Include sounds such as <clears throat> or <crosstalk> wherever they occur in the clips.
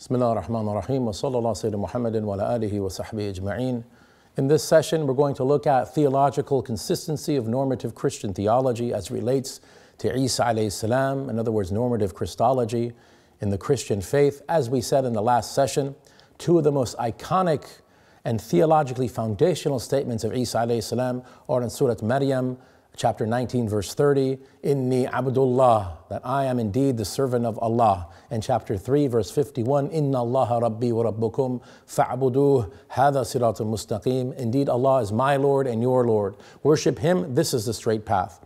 بسم الله ar-Rahman ar-Rahim wa sallallahu alayhi Muhammadin wa alihi wa In this session, we're going to look at theological consistency of normative Christian theology as relates to Isa alayhi salam, in other words, normative Christology in the Christian faith. As we said in the last session, two of the most iconic and theologically foundational statements of Isa alayhi salam are in Surah Maryam, chapter 19, verse 30, Inni Abdullah, that I am indeed the servant of Allah. And chapter 3, verse 51, Inna Allah Rabbi wa Rabbukum hadha siratul mustaqim. Indeed, Allah is my Lord and your Lord. Worship Him, this is the straight path.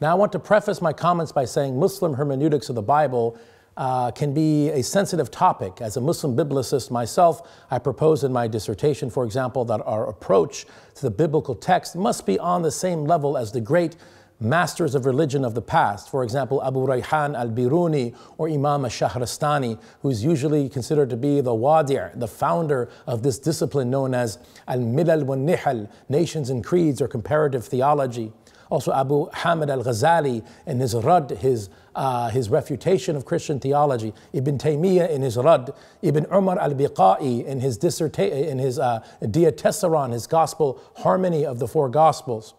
Now, I want to preface my comments by saying Muslim hermeneutics of the Bible uh, can be a sensitive topic. As a Muslim biblicist myself, I propose in my dissertation, for example, that our approach to the biblical text must be on the same level as the great masters of religion of the past, for example, Abu Rayhan al Biruni or Imam al Shahrastani, who is usually considered to be the wadi', the founder of this discipline known as al milal wa nihal, nations and creeds or comparative theology. Also, Abu Hamid al Ghazali in his *Rud*, his, uh, his refutation of Christian theology, Ibn Taymiyyah in his *Rud*. Ibn Umar al Biqa'i in his, dissertation, in his uh, his Gospel Harmony of the Four Gospels.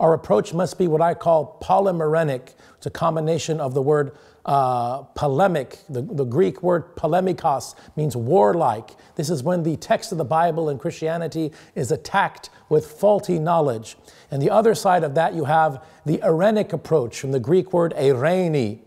Our approach must be what I call polymorenic. It's a combination of the word uh, polemic, the, the Greek word polemikos means warlike. This is when the text of the Bible and Christianity is attacked with faulty knowledge. And the other side of that, you have the Irenic approach from the Greek word eireni.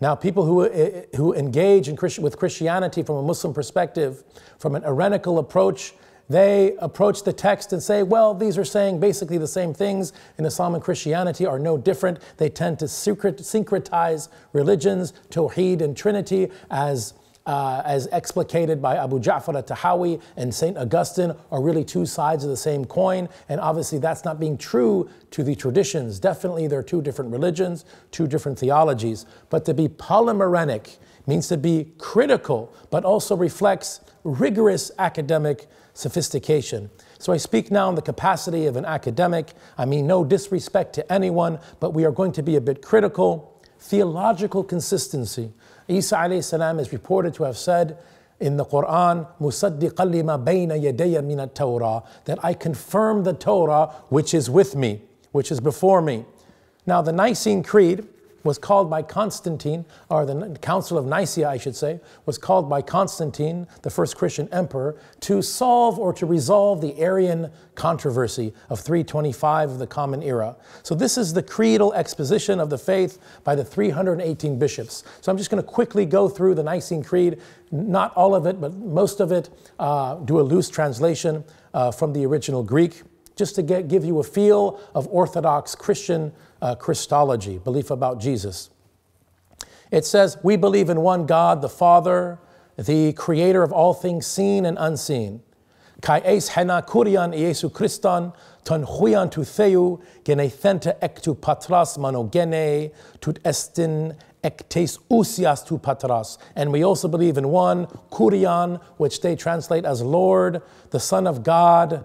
Now, people who, eh, eh, who engage in Christ, with Christianity from a Muslim perspective, from an Irenical approach, they approach the text and say, well, these are saying basically the same things in Islam and Christianity are no different. They tend to syncretize religions, Tawheed and Trinity, as uh, as explicated by Abu Ja'far al-Tahawi and St. Augustine are really two sides of the same coin. And obviously that's not being true to the traditions. Definitely there are two different religions, two different theologies. But to be polymorenic means to be critical, but also reflects rigorous academic sophistication. So I speak now in the capacity of an academic. I mean, no disrespect to anyone, but we are going to be a bit critical. Theological consistency. Isa alayhi salam is reported to have said, in the Quran, مُصَدِّقًا لِمَا بَيْنَ يَدَيَّ مِنَ التَّوْرَةِ that I confirm the Torah which is with me, which is before me. Now the Nicene Creed was called by Constantine, or the Council of Nicaea, I should say, was called by Constantine, the first Christian emperor, to solve or to resolve the Arian controversy of 325 of the Common Era. So, this is the creedal exposition of the faith by the 318 bishops. So, I'm just going to quickly go through the Nicene Creed, not all of it, but most of it, uh, do a loose translation uh, from the original Greek just to get, give you a feel of Orthodox Christian uh, Christology, belief about Jesus. It says, We believe in one God, the Father, the creator of all things seen and unseen. Kai eis hena kurian Iesu Christan, ton huian tu theu, genethente ek tu patras manogene, tut estin ektes usias tu patras. And we also believe in one, kurian, which they translate as Lord, the Son of God,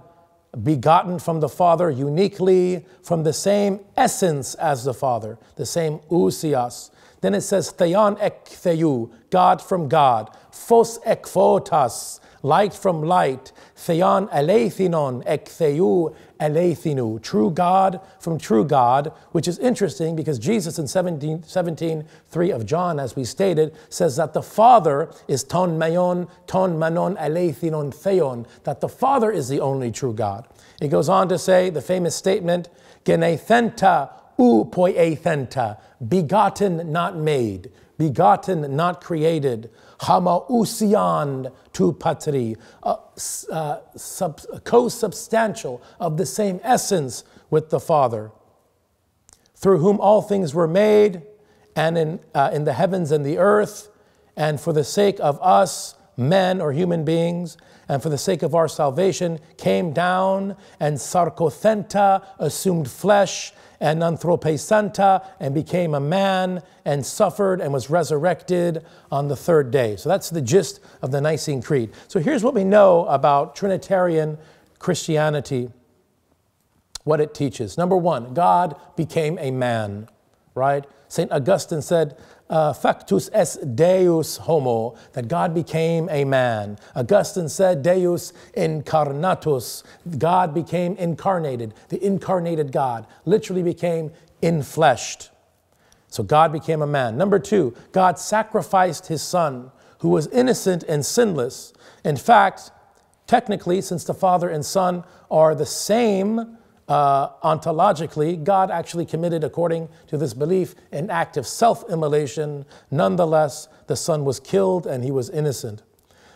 begotten from the Father uniquely, from the same essence as the Father, the same ousios, then it says, Theon ek theou, God from God, phos ek photas, light from light, Theon alethinon ek theou alethinu, true God from true God, which is interesting because Jesus in 17, 17 3 of John, as we stated, says that the Father is ton mayon, ton manon alethinon theon, that the Father is the only true God. It goes on to say the famous statement, genethenta upoiethenta, begotten, not made, begotten, not created, homoousion tu patri, uh, uh, sub, co-substantial of the same essence with the Father, through whom all things were made, and in, uh, in the heavens and the earth, and for the sake of us, men or human beings, and for the sake of our salvation, came down and sarcothenta assumed flesh and anthropesanta and became a man and suffered and was resurrected on the third day. So that's the gist of the Nicene Creed. So here's what we know about Trinitarian Christianity, what it teaches. Number one, God became a man, right? St. Augustine said, uh, factus es Deus homo, that God became a man. Augustine said, Deus incarnatus, God became incarnated, the incarnated God, literally became infleshed. So God became a man. Number two, God sacrificed his son, who was innocent and sinless. In fact, technically, since the father and son are the same, uh, ontologically, God actually committed, according to this belief, an act of self immolation. Nonetheless, the son was killed and he was innocent.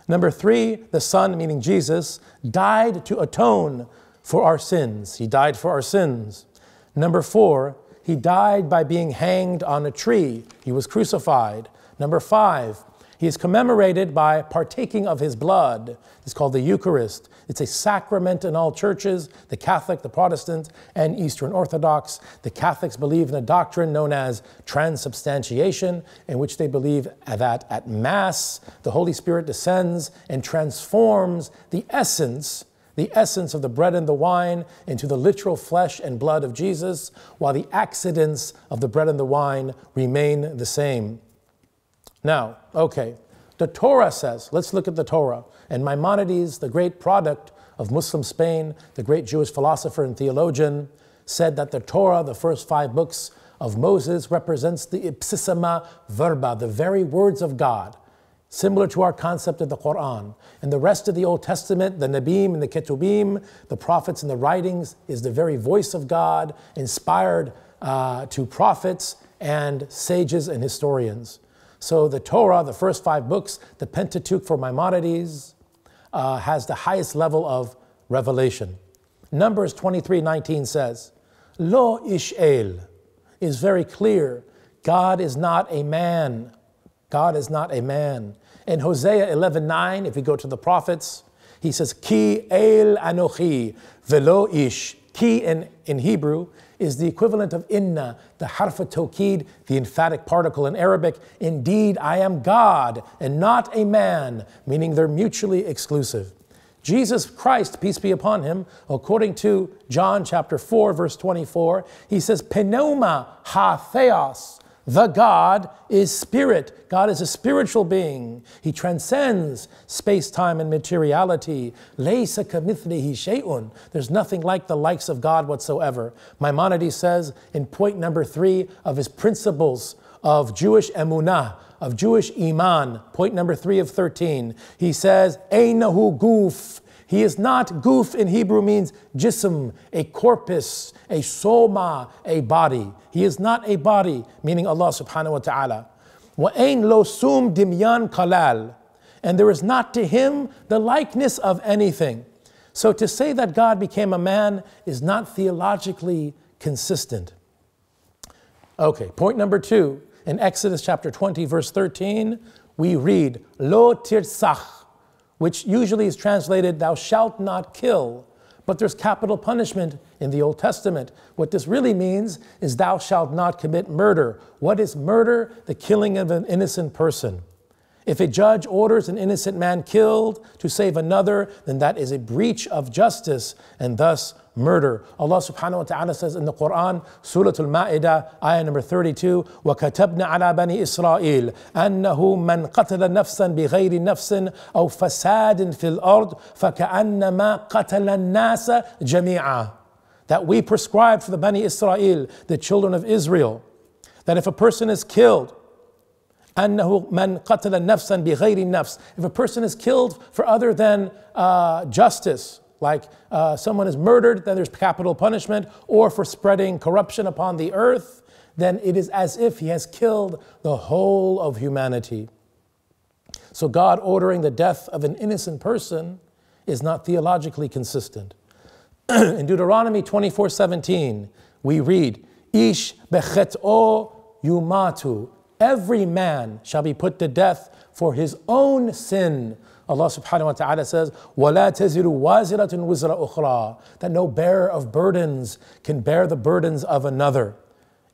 Number three, the son, meaning Jesus, died to atone for our sins. He died for our sins. Number four, he died by being hanged on a tree. He was crucified. Number five, he is commemorated by partaking of his blood. It's called the Eucharist. It's a sacrament in all churches the Catholic, the Protestant, and Eastern Orthodox. The Catholics believe in a doctrine known as transubstantiation, in which they believe that at Mass, the Holy Spirit descends and transforms the essence the essence of the bread and the wine into the literal flesh and blood of Jesus, while the accidents of the bread and the wine remain the same. Now, okay, the Torah says, let's look at the Torah. And Maimonides, the great product of Muslim Spain, the great Jewish philosopher and theologian, said that the Torah, the first five books of Moses, represents the ipsissima verba, the very words of God, similar to our concept of the Quran. And the rest of the Old Testament, the Nabim and the Ketubim, the prophets and the writings, is the very voice of God, inspired uh, to prophets and sages and historians. So the Torah, the first five books, the Pentateuch for Maimonides, uh, has the highest level of revelation. Numbers 23 19 says, Lo Ish'el is very clear. God is not a man. God is not a man. In Hosea 11 9, if we go to the prophets, he says, Ki el anochi velo ish Ki in, in Hebrew is the equivalent of inna, the harfa tokid, the emphatic particle in Arabic. Indeed, I am God and not a man, meaning they're mutually exclusive. Jesus Christ, peace be upon him, according to John chapter 4, verse 24, he says, Penoma ha theos, the God is spirit. God is a spiritual being. He transcends space, time, and materiality. There's nothing like the likes of God whatsoever. Maimonides says in point number three of his principles of Jewish emunah, of Jewish iman, point number three of 13, he says, Einahu guf he is not, goof in Hebrew means jism, a corpus, a soma, a body. He is not a body, meaning Allah subhanahu wa ta'ala. Wa'ain lo sum dimyan kalal, And there is not to him the likeness of anything. So to say that God became a man is not theologically consistent. Okay, point number two. In Exodus chapter 20, verse 13, we read, Lo tirsach, which usually is translated, thou shalt not kill. But there's capital punishment in the Old Testament. What this really means is, thou shalt not commit murder. What is murder? The killing of an innocent person. If a judge orders an innocent man killed to save another, then that is a breach of justice and thus murder. Allah subhanahu wa ta'ala says in the Quran, Surah Al-Ma'idah, ayah number 32, وَكَتَبْنَا عَلَى بَنِي إِسْرَائِيلَ أَنَّهُ مَنْ قَتَلَ نَفْسًا بِغَيْرِ نَفْسٍ أَوْ فَسَادٍ فِي الْأَرْضِ فَكَأَنَّمَا قَتَلَ النَّاسَ جَمِيعًا That we prescribe for the Bani Israel, the children of Israel, that if a person is killed أنه من قتل نفسا بغير نفس. If a person is killed for other than uh, justice, like uh, someone is murdered, then there's capital punishment, or for spreading corruption upon the earth, then it is as if he has killed the whole of humanity. So, God ordering the death of an innocent person is not theologically consistent. <clears throat> In Deuteronomy 24 17, we read, Ish o yumatu, every man shall be put to death for his own sin. Allah subhanahu wa ta'ala says, وَلَا تَزِرُ وَازِرَةٌ وِزْرَ أُخْرَى That no bearer of burdens can bear the burdens of another.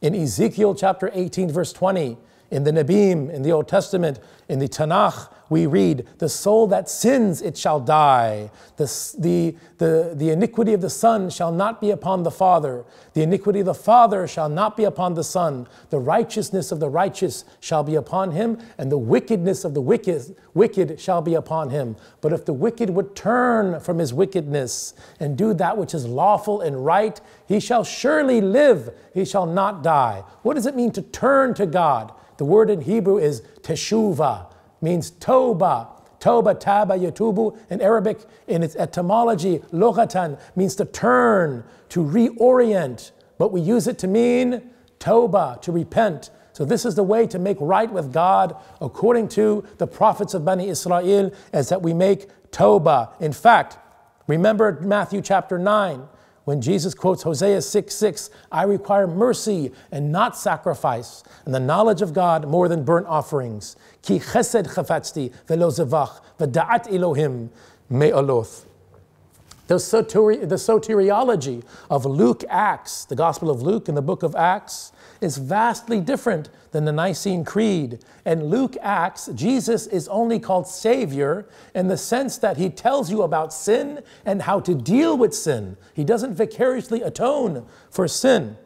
In Ezekiel chapter 18, verse 20, in the Nabim, in the Old Testament, in the Tanakh, we read, The soul that sins, it shall die. The, the, the, the iniquity of the Son shall not be upon the Father. The iniquity of the Father shall not be upon the Son. The righteousness of the righteous shall be upon him, and the wickedness of the wicked, wicked shall be upon him. But if the wicked would turn from his wickedness and do that which is lawful and right, he shall surely live, he shall not die. What does it mean to turn to God? The word in Hebrew is teshuvah means Toba. Toba, Taba, Yatubu in Arabic, in its etymology, Loghatan, means to turn, to reorient, but we use it to mean Toba, to repent. So this is the way to make right with God according to the prophets of Bani Israel, is that we make Toba. In fact, remember Matthew chapter 9, when Jesus quotes Hosea 6 6, I require mercy and not sacrifice, and the knowledge of God more than burnt offerings. Ki chesed chafatzti velo zevach v'da'at Elohim me'aloth. The, soteri- the soteriology of Luke, Acts, the Gospel of Luke and the book of Acts, is vastly different than the Nicene Creed. And Luke Acts, Jesus is only called Savior in the sense that he tells you about sin and how to deal with sin. He doesn't vicariously atone for sin.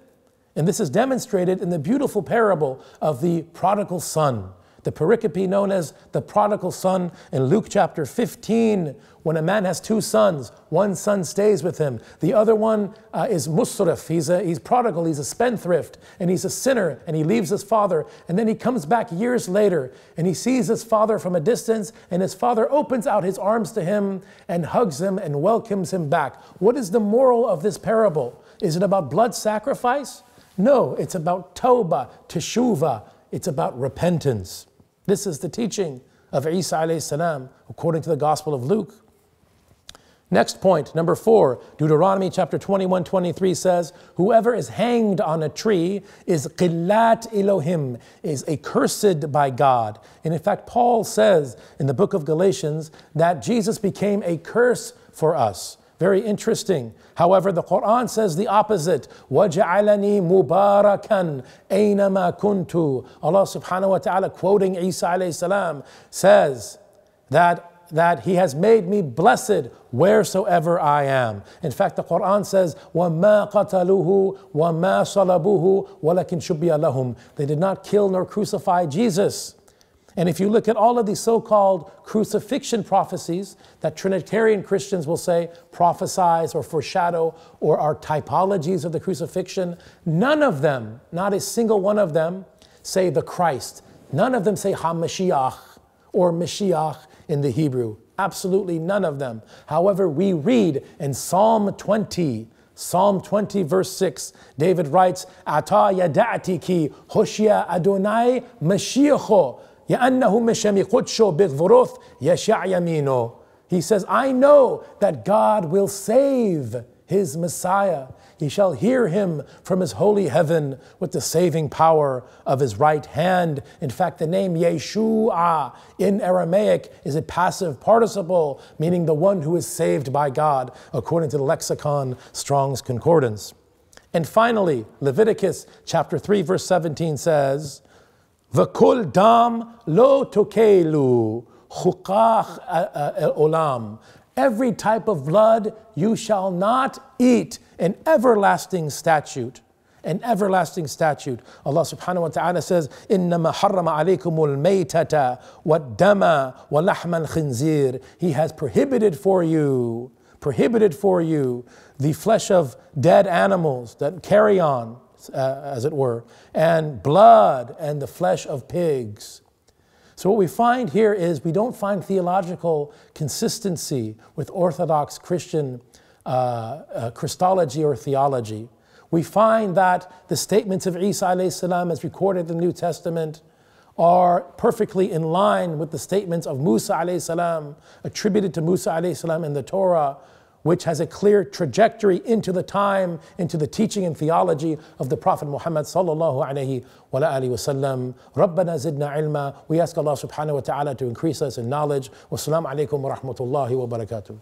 And this is demonstrated in the beautiful parable of the prodigal son. The pericope known as the prodigal son in Luke chapter 15, when a man has two sons, one son stays with him, the other one uh, is musrif, he's, a, he's prodigal, he's a spendthrift, and he's a sinner, and he leaves his father, and then he comes back years later, and he sees his father from a distance, and his father opens out his arms to him, and hugs him, and welcomes him back. What is the moral of this parable? Is it about blood sacrifice? No, it's about Toba teshuvah, it's about repentance. This is the teaching of Isa alayhi salam according to the Gospel of Luke. Next point, number four, Deuteronomy chapter 21, 23 says, Whoever is hanged on a tree is qillat Elohim, is accursed by God. And in fact, Paul says in the book of Galatians that Jesus became a curse for us. Very interesting. However, the Quran says the opposite. وَجَعَلَنِي مُبَارَكًا أَيْنَمَا كُنْتُ Allah subhanahu wa ta'ala quoting Isa alayhi salam says that, that he has made me blessed wheresoever I am. In fact, the Quran says, وَمَا قَتَلُوهُ وَمَا صَلَبُوهُ وَلَكِنْ شُبِّيَ لَهُمْ They did not kill nor crucify Jesus. And if you look at all of these so called crucifixion prophecies that Trinitarian Christians will say prophesize or foreshadow or are typologies of the crucifixion, none of them, not a single one of them, say the Christ. None of them say HaMashiach or Mashiach in the Hebrew. Absolutely none of them. However, we read in Psalm 20, Psalm 20, verse 6, David writes, Ata yada'ati ki hoshia Adonai Mashiacho he says, I know that God will save his Messiah. He shall hear him from his holy heaven with the saving power of his right hand. In fact, the name Yeshua in Aramaic is a passive participle, meaning the one who is saved by God, according to the lexicon Strong's Concordance. And finally, Leviticus chapter 3, verse 17 says, וכל דם lo תקלו, חוקך uh, uh, olam. Every type of blood you shall not eat, an everlasting statute. An everlasting statute. Allah subhanahu wa ta'ala says, إِنَّمَا حَرَّمَ عَلَيْكُمُ dama وَالدَّمَ وَلَحْمَ khinzir? He has prohibited for you, prohibited for you, the flesh of dead animals, that carry on, uh, as it were, and blood and the flesh of pigs. So, what we find here is we don't find theological consistency with Orthodox Christian uh, uh, Christology or theology. We find that the statements of Isa salam as recorded in the New Testament are perfectly in line with the statements of Musa salam attributed to Musa salam in the Torah which has a clear trajectory into the time, into the teaching and theology of the Prophet Muhammad sallallahu alaihi wasallam. Rabbana zidna ilma. We ask Allah subhanahu wa ta'ala to increase us in knowledge. Wassalamu alaikum wa rahmatullahi wa